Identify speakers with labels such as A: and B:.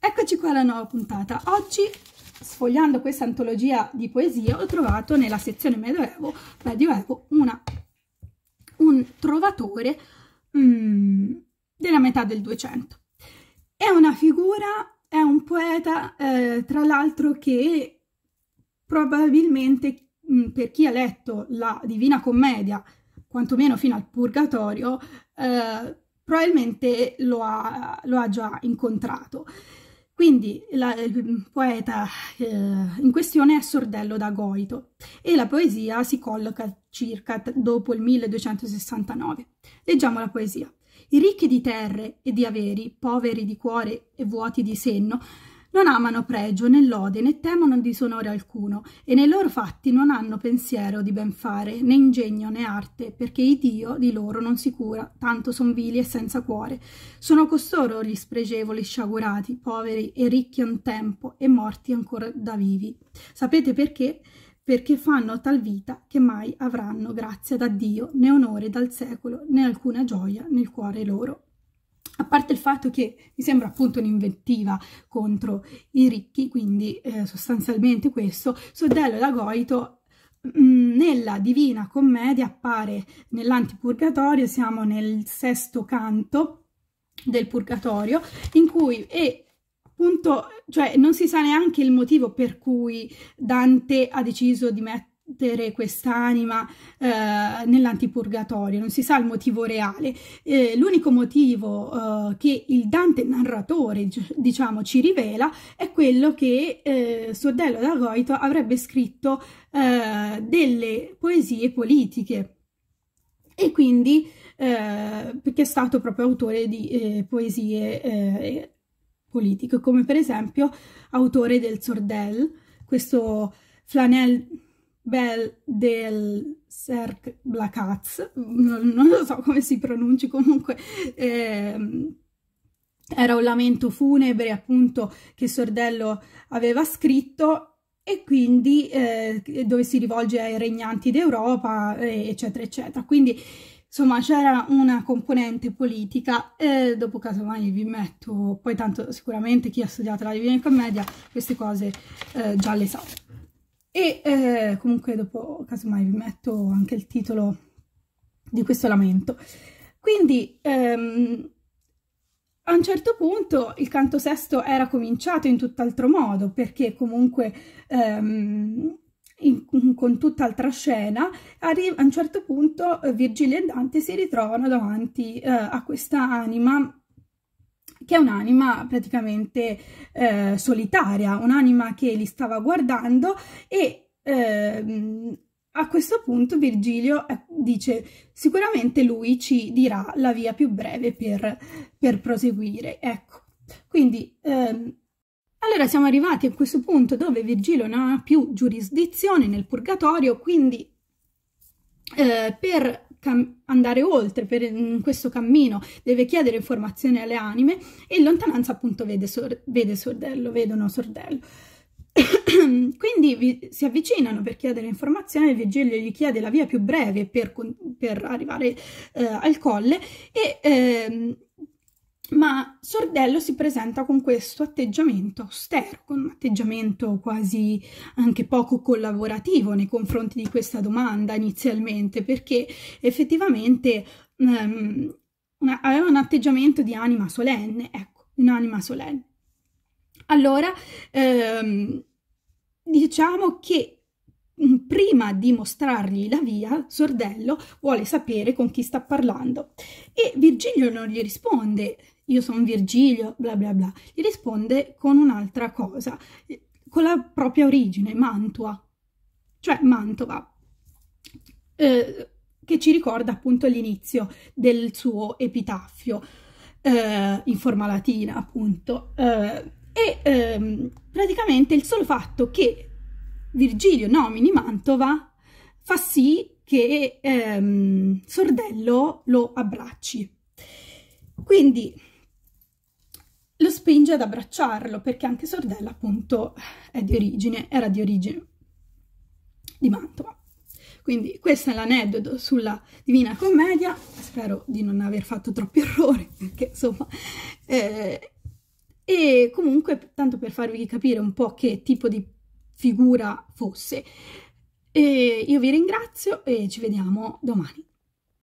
A: Eccoci qua alla nuova puntata. Oggi, sfogliando questa antologia di poesie, ho trovato nella sezione Medioevo, Medioevo una, un trovatore mm, della metà del 200. È una figura, è un poeta, eh, tra l'altro, che probabilmente mh, mm, per chi ha letto la Divina Commedia, quantomeno fino al Purgatorio, eh, probabilmente lo ha, lo ha già incontrato. Quindi la, il poeta eh, in questione è sordello da Goito e la poesia si colloca circa dopo il 1269. Leggiamo la poesia. I ricchi di terre e di averi, poveri di cuore e vuoti di senno, non amano pregio né lode né temono disonore alcuno e nei loro fatti non hanno pensiero di ben fare né ingegno né arte perché il Dio di loro non si cura, tanto son vili e senza cuore. Sono costoro gli spregevoli sciagurati, poveri e ricchi a un tempo e morti ancora da vivi. Sapete perché? perché fanno tal vita che mai avranno grazia da Dio né onore dal secolo né alcuna gioia nel cuore loro a parte il fatto che mi sembra appunto un'inventiva contro i ricchi, quindi eh, sostanzialmente questo, Sordello d'Agoito mm, nella Divina Commedia appare nell'Antipurgatorio, siamo nel sesto canto del Purgatorio, in cui è appunto, cioè non si sa neanche il motivo per cui Dante ha deciso di mettere quest'anima eh, nell'antipurgatorio, non si sa il motivo reale. Eh, l'unico motivo eh, che il Dante narratore, diciamo, ci rivela è quello che eh, Sordello Goito avrebbe scritto eh, delle poesie politiche e quindi eh, perché è stato proprio autore di eh, poesie politiche, come per esempio autore del Sordel, questo flanel Bell del Serk Blacats, non, non lo so come si pronunci comunque, eh, era un lamento funebre appunto che Sordello aveva scritto e quindi eh, dove si rivolge ai regnanti d'Europa, eccetera, eccetera. Quindi insomma c'era una componente politica eh, dopo casomai vi metto poi tanto sicuramente chi ha studiato la Divina Commedia queste cose eh, già le sa e eh, comunque dopo casomai vi metto anche il titolo di questo lamento. Quindi ehm, a un certo punto il canto sesto era cominciato in tutt'altro modo perché comunque ehm, in, in, con tutt'altra scena, arri- a un certo punto eh, Virgilio e Dante si ritrovano davanti eh, a questa anima che è un'anima praticamente eh, solitaria, un'anima che li stava guardando e eh, a questo punto Virgilio eh, dice sicuramente lui ci dirà la via più breve per, per proseguire. Ecco, quindi ehm, allora siamo arrivati a questo punto dove Virgilio non ha più giurisdizione nel purgatorio, quindi eh, per cam- andare oltre per in questo cammino, deve chiedere informazioni alle anime e in lontananza appunto vede, sor- vede sordello, vedono sordello. Quindi vi- si avvicinano per chiedere informazioni, Virgilio gli chiede la via più breve per, con- per arrivare eh, al colle e... Ehm, ma Sordello si presenta con questo atteggiamento austero, con un atteggiamento quasi anche poco collaborativo nei confronti di questa domanda inizialmente, perché effettivamente um, aveva un atteggiamento di anima solenne, ecco, un'anima solenne. Allora, um, diciamo che Mm, prima di mostrargli la via, Sordello vuole sapere con chi sta parlando. E Virgilio non gli risponde, io sono Virgilio, bla bla bla, gli risponde con un'altra cosa, eh, con la propria origine, Mantua, cioè Mantova, eh, che ci ricorda appunto l'inizio del suo epitaffio, eh, in forma latina appunto. Eh, e ehm, praticamente il solo fatto che Virgilio nomini Mantova fa sì che ehm, Sordello lo abbracci. Quindi lo spinge ad abbracciarlo perché anche Sordello appunto è di origine, era di origine di Mantova. Quindi questo è l'aneddoto sulla Divina Commedia, spero di non aver fatto troppi errori perché insomma... Eh, e comunque, tanto per farvi capire un po' che tipo di figura fosse. E io vi ringrazio e ci vediamo domani.